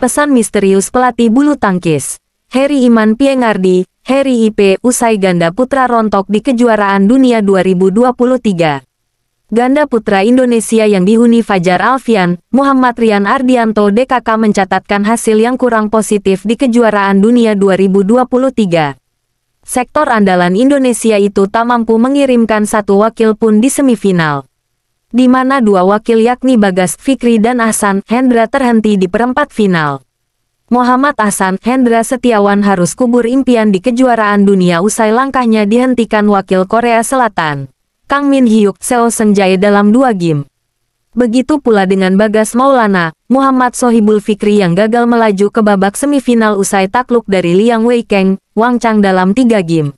Pesan misterius pelatih bulu tangkis. Heri Iman Piengardi, Heri IP usai ganda putra rontok di kejuaraan dunia 2023. Ganda putra Indonesia yang dihuni Fajar Alfian, Muhammad Rian Ardianto DKK mencatatkan hasil yang kurang positif di kejuaraan dunia 2023. Sektor andalan Indonesia itu tak mampu mengirimkan satu wakil pun di semifinal di mana dua wakil yakni Bagas Fikri dan Ahsan Hendra terhenti di perempat final. Muhammad Ahsan Hendra Setiawan harus kubur impian di kejuaraan dunia usai langkahnya dihentikan wakil Korea Selatan. Kang Min Hyuk Seo Senjai dalam dua game. Begitu pula dengan Bagas Maulana, Muhammad Sohibul Fikri yang gagal melaju ke babak semifinal usai takluk dari Liang Wei Kang, Wang Chang dalam tiga game.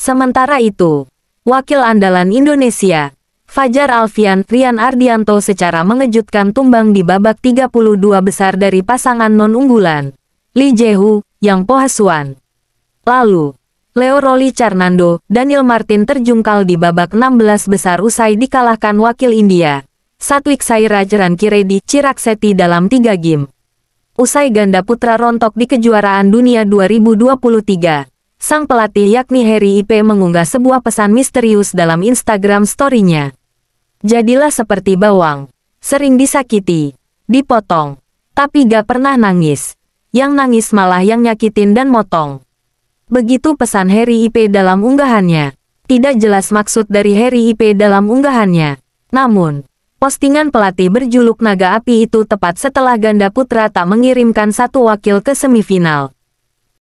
Sementara itu, wakil andalan Indonesia, Fajar Alfian, Rian Ardianto secara mengejutkan tumbang di babak 32 besar dari pasangan non-unggulan. Li Jehu, Yang Pohasuan. Lalu, Leo Roli Carnando, Daniel Martin terjungkal di babak 16 besar usai dikalahkan wakil India. Satwik Sairaj Kiredi Cirak Seti dalam 3 game. Usai ganda putra rontok di kejuaraan dunia 2023. Sang pelatih yakni Harry IP mengunggah sebuah pesan misterius dalam Instagram story-nya. Jadilah seperti bawang. Sering disakiti, dipotong. Tapi gak pernah nangis. Yang nangis malah yang nyakitin dan motong. Begitu pesan Harry IP dalam unggahannya. Tidak jelas maksud dari Harry IP dalam unggahannya. Namun, postingan pelatih berjuluk Naga Api itu tepat setelah ganda putra tak mengirimkan satu wakil ke semifinal.